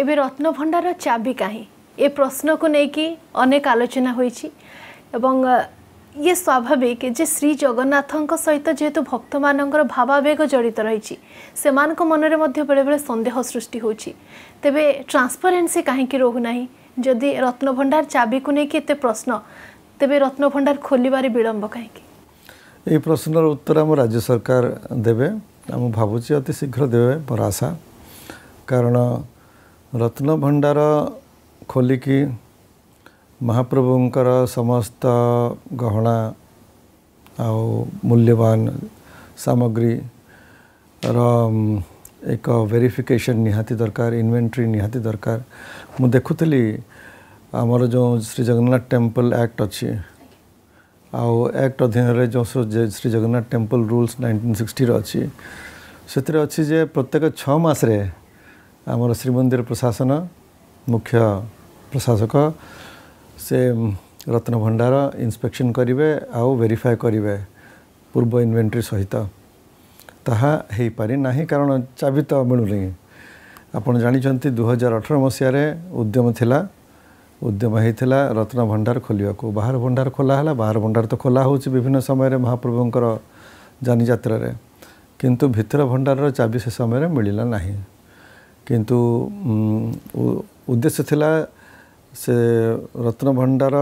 ଏବେ ରତ୍ନଭଣ୍ଡାର ଚାବି କାହିଁ ଏ ପ୍ରଶ୍ନକୁ ନେଇକି ଅନେକ ଆଲୋଚନା ହୋଇଛି ଏବଂ ଇଏ ସ୍ୱାଭାବିକ ଯେ ଶ୍ରୀ ଜଗନ୍ନାଥଙ୍କ ସହିତ ଯେହେତୁ ଭକ୍ତମାନଙ୍କର ଭାବାବେଗ ଜଡ଼ିତ ରହିଛି ସେମାନଙ୍କ ମନରେ ମଧ୍ୟ ବେଳେବେଳେ ସନ୍ଦେହ ସୃଷ୍ଟି ହେଉଛି ତେବେ ଟ୍ରାନ୍ସପାରେନ୍ସି କାହିଁକି ରହୁନାହିଁ ଯଦି ରତ୍ନଭଣ୍ଡାର ଚାବିକୁ ନେଇକି ଏତେ ପ୍ରଶ୍ନ ତେବେ ରତ୍ନଭଣ୍ଡାର ଖୋଲିବାରେ ବିଳମ୍ବ କାହିଁକି এই প্রশ্নর উত্তর আমার রাজ্য সরকার দেবে আমি ভাবুছি অতি শীঘ্র দেবে মোর আশা কারণ ରତ୍ନଭଣ୍ଡାର ଖୋଲିକି ମହାପ୍ରଭୁଙ୍କର ସମସ୍ତ ଗହଣା ଆଉ ମୂଲ୍ୟବାନ ସାମଗ୍ରୀର ଏକ ଭେରିଫିକେସନ୍ ନିହାତି ଦରକାର ଇନଭେଣ୍ଟ୍ରି ନିହାତି ଦରକାର ମୁଁ ଦେଖୁଥିଲି ଆମର ଯେଉଁ ଶ୍ରୀଜଗନ୍ନାଥ ଟେମ୍ପଲ୍ ଆକ୍ଟ ଅଛି ଆଉ ଆକ୍ଟ ଅଧୀନରେ ଯେଉଁ Shri Jagannath temple rules nineteen ସିକ୍ସଟିର ଅଛି ସେଥିରେ ଅଛି ଯେ ପ୍ରତ୍ୟେକ ଛଅ ମାସରେ ଆମର ଶ୍ରୀମନ୍ଦିର ପ୍ରଶାସନ ମୁଖ୍ୟ ପ୍ରଶାସକ ସେ ରତ୍ନଭଣ୍ଡାର ଇନ୍ସପେକ୍ସନ୍ କରିବେ ଆଉ ଭେରିଫାଏ କରିବେ ପୂର୍ବ ଇନଭେଣ୍ଟ୍ରି ସହିତ ତାହା ହେଇପାରି ନାହିଁ କାରଣ ଚାବି ତ ମିଳୁନି ଆପଣ ଜାଣିଛନ୍ତି ଦୁଇ ହଜାର ଅଠର ମସିହାରେ ଉଦ୍ୟମ ଥିଲା ଉଦ୍ୟମ ହେଇଥିଲା ରତ୍ନ ଭଣ୍ଡାର ଖୋଲିବାକୁ ବାହାର ଭଣ୍ଡାର ଖୋଲା ହେଲା ବାହାର ଭଣ୍ଡାର ତ ଖୋଲା ହେଉଛି ବିଭିନ୍ନ ସମୟରେ ମହାପ୍ରଭୁଙ୍କର ଯାନିଯାତ୍ରାରେ କିନ୍ତୁ ଭିତର ଭଣ୍ଡାରର ଚାବି ସେ ସମୟରେ ମିଳିଲା ନାହିଁ କିନ୍ତୁ ଉଦ୍ଦେଶ୍ୟ ଥିଲା ସେ ରତ୍ନଭଣ୍ଡାର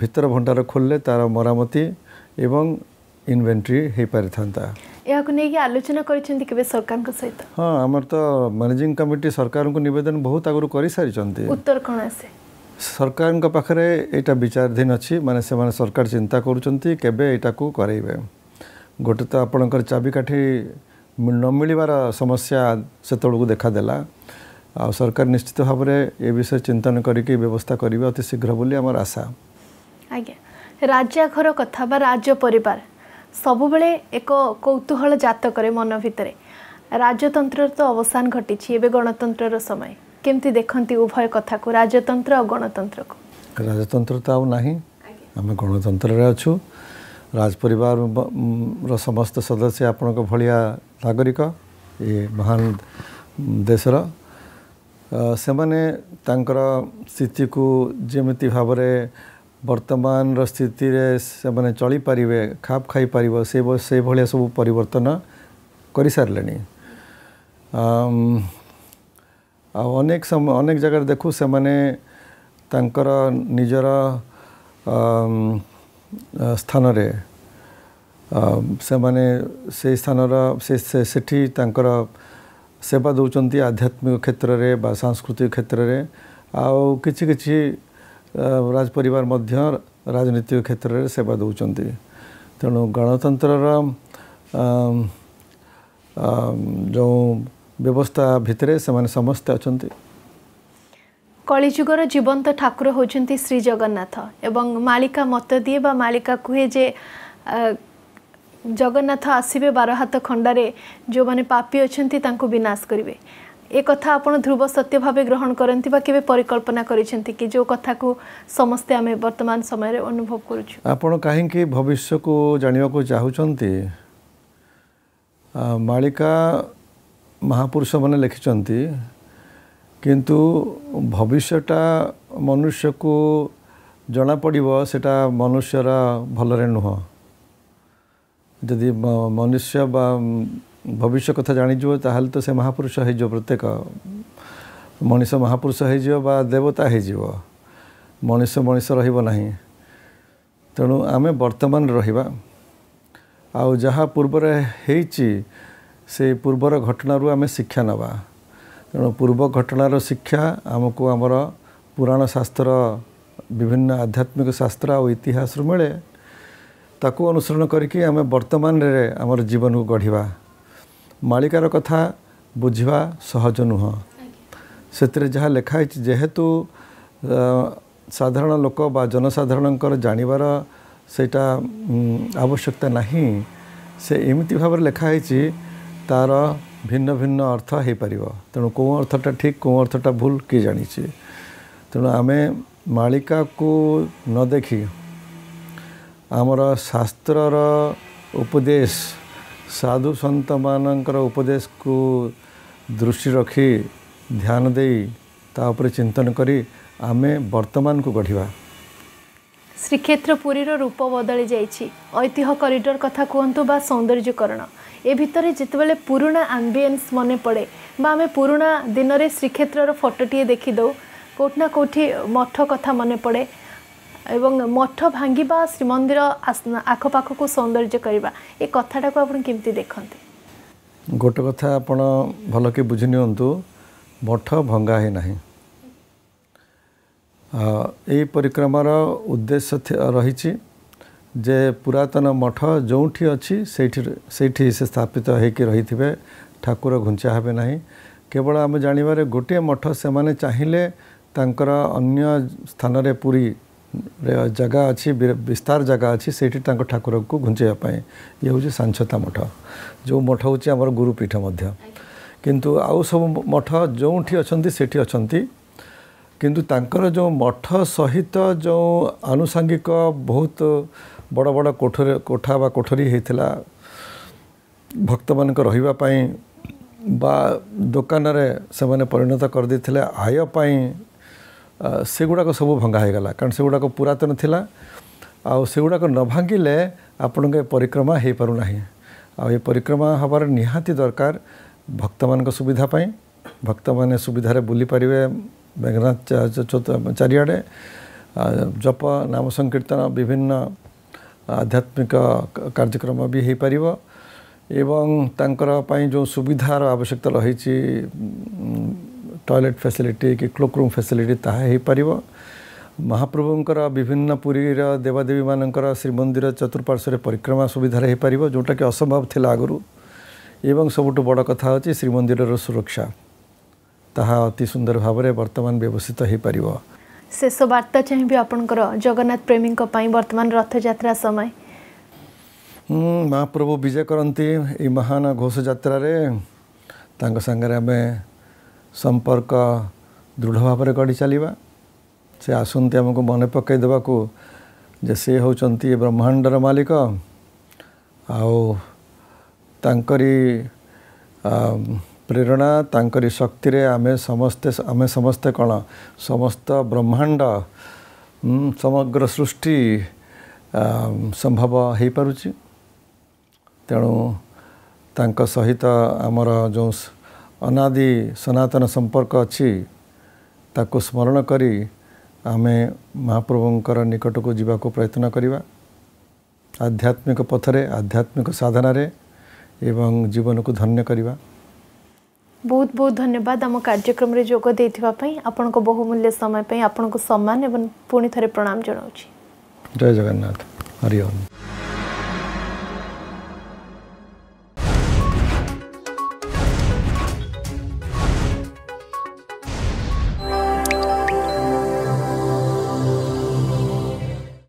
ଭିତର ଭଣ୍ଡାର ଖୋଲିଲେ ତା'ର ମରାମତି ଏବଂ ଇନଭେଣ୍ଟ୍ରି ହୋଇପାରିଥାନ୍ତା ଏହାକୁ ନେଇକି ଆଲୋଚନା କରିଛନ୍ତି କେବେ ସରକାରଙ୍କ ସହିତ ହଁ ଆମର ତ ମ୍ୟାନେଜିଂ କମିଟି ସରକାରଙ୍କୁ ନିବେଦନ ବହୁତ ଆଗରୁ କରିସାରିଛନ୍ତି ଉତ୍ତର କ'ଣ ଆସେ ସରକାରଙ୍କ ପାଖରେ ଏଇଟା ବିଚାରାଧୀନ ଅଛି ମାନେ ସେମାନେ ସରକାର ଚିନ୍ତା କରୁଛନ୍ତି କେବେ ଏଇଟାକୁ କରାଇବେ ଗୋଟେ ତ ଆପଣଙ୍କର ଚାବିକାଠି ନ ମିଳିବାର ସମସ୍ୟା ସେତେବେଳକୁ ଦେଖାଦେଲା ଆଉ ସରକାର ନିଶ୍ଚିତ ଭାବରେ ଏ ବିଷୟ ଚିନ୍ତନ କରିକି ବ୍ୟବସ୍ଥା କରିବେ ଅତି ଶୀଘ୍ର ବୋଲି ଆମର ଆଶା ଆଜ୍ଞା ରାଜା ଘର କଥା ବା ରାଜ ପରିବାର ସବୁବେଳେ ଏକ କୌତୁହଳ ଜାତ କରେ ମନ ଭିତରେ ରାଜତନ୍ତ୍ରର ତ ଅବସାନ ଘଟିଛି ଏବେ ଗଣତନ୍ତ୍ରର ସମୟ କେମିତି ଦେଖନ୍ତି ଉଭୟ କଥାକୁ ରାଜତନ୍ତ୍ର ଆଉ ଗଣତନ୍ତ୍ରକୁ ରାଜତନ୍ତ୍ର ତ ଆଉ ନାହିଁ ଆମେ ଗଣତନ୍ତ୍ରରେ ଅଛୁ राज परिवार रो समस्त सदस्य आपन भलिया नागरिक ए महान देश रो से माने तांकर स्थिति को जेमिति भाबरे वर्तमान रो स्थिति रे से माने चली परिवे खाप खाई परिवो से से भलिया सब परिवर्तन करि सारलेनी आ अनेक सम अनेक जगह देखु से माने तांकर निजरा ସ୍ଥାନରେ ସେମାନେ ସେଇ ସ୍ଥାନର ସେ ସେଠି ତାଙ୍କର ସେବା ଦେଉଛନ୍ତି ଆଧ୍ୟାତ୍ମିକ କ୍ଷେତ୍ରରେ ବା ସାଂସ୍କୃତିକ କ୍ଷେତ୍ରରେ ଆଉ କିଛି କିଛି ରାଜ ପରିବାର ମଧ୍ୟ ରାଜନୈତିକ କ୍ଷେତ୍ରରେ ସେବା ଦେଉଛନ୍ତି ତେଣୁ ଗଣତନ୍ତ୍ରର ଯେଉଁ ବ୍ୟବସ୍ଥା ଭିତରେ ସେମାନେ ସମସ୍ତେ ଅଛନ୍ତି কলিযুগর জীবন্ত ঠাকুর হচ্ছেন শ্রীজগন্নাথ এবং মালিকা মত দিয়ে বা মালিকা কুহে যে জগন্নাথ আসবে বার হাত খণ্ডারে যে পাপি অনেক বিনাশ করবে এ কথা আপনার ধ্রুব সত্য ভাবে গ্রহণ করতে বা কেবে পরিকল্পনা করেছেন কি যে কথা সমস্তে আমি বর্তমান সময়ের অনুভব করছি আপনার কাহিকি ভবিষ্যকু জাঁয়া চাহুমান মালিকা মহাপুরুষ মানে লিখিছেন କିନ୍ତୁ ଭବିଷ୍ୟଟା ମନୁଷ୍ୟକୁ ଜଣାପଡ଼ିବ ସେଇଟା ମନୁଷ୍ୟର ଭଲରେ ନୁହଁ ଯଦି ମନୁଷ୍ୟ ବା ଭବିଷ୍ୟ କଥା ଜାଣିଯିବ ତାହେଲେ ତ ସେ ମହାପୁରୁଷ ହୋଇଯିବ ପ୍ରତ୍ୟେକ ମଣିଷ ମହାପୁରୁଷ ହୋଇଯିବ ବା ଦେବତା ହୋଇଯିବ ମଣିଷ ମଣିଷ ରହିବ ନାହିଁ ତେଣୁ ଆମେ ବର୍ତ୍ତମାନ ରହିବା ଆଉ ଯାହା ପୂର୍ବରେ ହେଇଛି ସେ ପୂର୍ବର ଘଟଣାରୁ ଆମେ ଶିକ୍ଷା ନେବା ତେଣୁ ପୂର୍ବ ଘଟଣାର ଶିକ୍ଷା ଆମକୁ ଆମର ପୁରାଣ ଶାସ୍ତ୍ର ବିଭିନ୍ନ ଆଧ୍ୟାତ୍ମିକ ଶାସ୍ତ୍ର ଆଉ ଇତିହାସରୁ ମିଳେ ତାକୁ ଅନୁସରଣ କରିକି ଆମେ ବର୍ତ୍ତମାନରେ ଆମର ଜୀବନକୁ ଗଢ଼ିବା ମାଳିକାର କଥା ବୁଝିବା ସହଜ ନୁହଁ ସେଥିରେ ଯାହା ଲେଖା ହେଇଛି ଯେହେତୁ ସାଧାରଣ ଲୋକ ବା ଜନସାଧାରଣଙ୍କର ଜାଣିବାର ସେଇଟା ଆବଶ୍ୟକତା ନାହିଁ ସେ ଏମିତି ଭାବରେ ଲେଖା ହେଇଛି ତା'ର ଭିନ୍ନ ଭିନ୍ନ ଅର୍ଥ ହୋଇପାରିବ ତେଣୁ କେଉଁ ଅର୍ଥଟା ଠିକ୍ କେଉଁ ଅର୍ଥଟା ଭୁଲ କିଏ ଜାଣିଛି ତେଣୁ ଆମେ ମାଳିକାକୁ ନ ଦେଖି ଆମର ଶାସ୍ତ୍ରର ଉପଦେଶ ସାଧୁ ସନ୍ତମାନଙ୍କର ଉପଦେଶକୁ ଦୃଷ୍ଟି ରଖି ଧ୍ୟାନ ଦେଇ ତା ଉପରେ ଚିନ୍ତନ କରି ଆମେ ବର୍ତ୍ତମାନକୁ ଗଢ଼ିବା ଶ୍ରୀକ୍ଷେତ୍ର ପୁରୀର ରୂପ ବଦଳି ଯାଇଛି ଐତିହ୍ୟ କରିଡ଼ର କଥା କୁହନ୍ତୁ ବା ସୌନ୍ଦର୍ଯ୍ୟକରଣ ଏ ଭିତରେ ଯେତେବେଳେ ପୁରୁଣା ଆମ୍ବିଏନ୍ସ ମନେ ପଡ଼େ ବା ଆମେ ପୁରୁଣା ଦିନରେ ଶ୍ରୀକ୍ଷେତ୍ରର ଫଟୋଟିଏ ଦେଖିଦେଉ କେଉଁଠି ନା କେଉଁଠି ମଠ କଥା ମନେ ପଡ଼େ ଏବଂ ମଠ ଭାଙ୍ଗିବା ଶ୍ରୀମନ୍ଦିର ଆଖପାଖକୁ ସୌନ୍ଦର୍ଯ୍ୟ କରିବା ଏ କଥାଟାକୁ ଆପଣ କେମିତି ଦେଖନ୍ତି ଗୋଟେ କଥା ଆପଣ ଭଲକି ବୁଝି ନିଅନ୍ତୁ ମଠ ଭଙ୍ଗା ହେଇନାହିଁ ଏହି ପରିକ୍ରମାର ଉଦ୍ଦେଶ୍ୟ ରହିଛି ଯେ ପୁରାତନ ମଠ ଯେଉଁଠି ଅଛି ସେଇଠି ସେଇଠି ସେ ସ୍ଥାପିତ ହୋଇକି ରହିଥିବେ ଠାକୁର ଘୁଞ୍ଚା ହେବେ ନାହିଁ କେବଳ ଆମେ ଜାଣିବାରେ ଗୋଟିଏ ମଠ ସେମାନେ ଚାହିଁଲେ ତାଙ୍କର ଅନ୍ୟ ସ୍ଥାନରେ ପୁରୀରେ ଜାଗା ଅଛି ବିସ୍ତାର ଜାଗା ଅଛି ସେଇଠି ତାଙ୍କ ଠାକୁରକୁ ଘୁଞ୍ଚାଇବା ପାଇଁ ଇଏ ହେଉଛି ସାଂଛତା ମଠ ଯେଉଁ ମଠ ହେଉଛି ଆମର ଗୁରୁପୀଠ ମଧ୍ୟ କିନ୍ତୁ ଆଉ ସବୁ ମଠ ଯେଉଁଠି ଅଛନ୍ତି ସେଠି ଅଛନ୍ତି କିନ୍ତୁ ତାଙ୍କର ଯେଉଁ ମଠ ସହିତ ଯେଉଁ ଆନୁଷାଙ୍ଗିକ ବହୁତ ବଡ଼ ବଡ଼ କୋଠରୀ କୋଠା ବା କୋଠରୀ ହେଇଥିଲା ଭକ୍ତମାନଙ୍କ ରହିବା ପାଇଁ ବା ଦୋକାନରେ ସେମାନେ ପରିଣତ କରିଦେଇଥିଲେ ଆୟ ପାଇଁ ସେଗୁଡ଼ାକ ସବୁ ଭଙ୍ଗା ହୋଇଗଲା କାରଣ ସେଗୁଡ଼ାକ ପୁରାତନ ଥିଲା ଆଉ ସେଗୁଡ଼ାକ ନ ଭାଙ୍ଗିଲେ ଆପଣଙ୍କ ଏ ପରିକ୍ରମା ହୋଇପାରୁନାହିଁ ଆଉ ଏ ପରିକ୍ରମା ହେବାର ନିହାତି ଦରକାର ଭକ୍ତମାନଙ୍କ ସୁବିଧା ପାଇଁ ଭକ୍ତମାନେ ସୁବିଧାରେ ବୁଲି ପାରିବେ ମେଘନାଥ ଚାରିଆଡ଼େ ଜପ ନାମ ସଂକୀର୍ତ୍ତନ ବିଭିନ୍ନ ଆଧ୍ୟାତ୍ମିକ କାର୍ଯ୍ୟକ୍ରମ ବି ହୋଇପାରିବ ଏବଂ ତାଙ୍କର ପାଇଁ ଯେଉଁ ସୁବିଧାର ଆବଶ୍ୟକତା ରହିଛି ଟଏଲେଟ୍ ଫ୍ୟାସିଲିଟି କି କ୍ଲୋକ୍ରୁମ୍ ଫ୍ୟାସିଲିଟି ତାହା ହୋଇପାରିବ ମହାପ୍ରଭୁଙ୍କର ବିଭିନ୍ନ ପୁରୀର ଦେବାଦେବୀମାନଙ୍କର ଶ୍ରୀମନ୍ଦିର ଚତୁଃପାର୍ଶ୍ୱରେ ପରିକ୍ରମା ସୁବିଧାରେ ହୋଇପାରିବ ଯେଉଁଟାକି ଅସମ୍ଭବ ଥିଲା ଆଗରୁ ଏବଂ ସବୁଠୁ ବଡ଼ କଥା ହେଉଛି ଶ୍ରୀମନ୍ଦିରର ସୁରକ୍ଷା ତାହା ଅତି ସୁନ୍ଦର ଭାବରେ ବର୍ତ୍ତମାନ ବ୍ୟବସ୍ଥିତ ହୋଇପାରିବ शेष बार्ता चाहिए आप जगन्नाथ प्रेमी वर्तमान रथजात्रा समय हम्म, महाप्रभु विजय करती महान घोष जतारे आम संपर्क दृढ़ भाव गढ़ी चलवा से आसती आम को मन पकईदे जे से होती ब्रह्मांडर मालिक आओ आ, ପ୍ରେରଣା ତାଙ୍କରି ଶକ୍ତିରେ ଆମେ ସମସ୍ତେ ଆମେ ସମସ୍ତେ କ'ଣ ସମସ୍ତ ବ୍ରହ୍ମାଣ୍ଡ ସମଗ୍ର ସୃଷ୍ଟି ସମ୍ଭବ ହୋଇପାରୁଛି ତେଣୁ ତାଙ୍କ ସହିତ ଆମର ଯେଉଁ ଅନାଦି ସନାତନ ସମ୍ପର୍କ ଅଛି ତାକୁ ସ୍ମରଣ କରି ଆମେ ମହାପ୍ରଭୁଙ୍କର ନିକଟକୁ ଯିବାକୁ ପ୍ରୟତ୍ନ କରିବା ଆଧ୍ୟାତ୍ମିକ ପଥରେ ଆଧ୍ୟାତ୍ମିକ ସାଧନାରେ ଏବଂ ଜୀବନକୁ ଧନ୍ୟ କରିବା ବହୁତ ବହୁତ ଧନ୍ୟବାଦ ଆମ କାର୍ଯ୍ୟକ୍ରମରେ ଯୋଗ ଦେଇଥିବା ପାଇଁ ଆପଣଙ୍କ ବହୁମୂଲ୍ୟ ସମୟ ପାଇଁ ଆପଣଙ୍କୁ ସମ୍ମାନ ଏବଂ ପୁଣି ଥରେ ପ୍ରଣାମ ଜଣାଉଛି ଜୟ ଜଗନ୍ନାଥ ହରିଓମ୍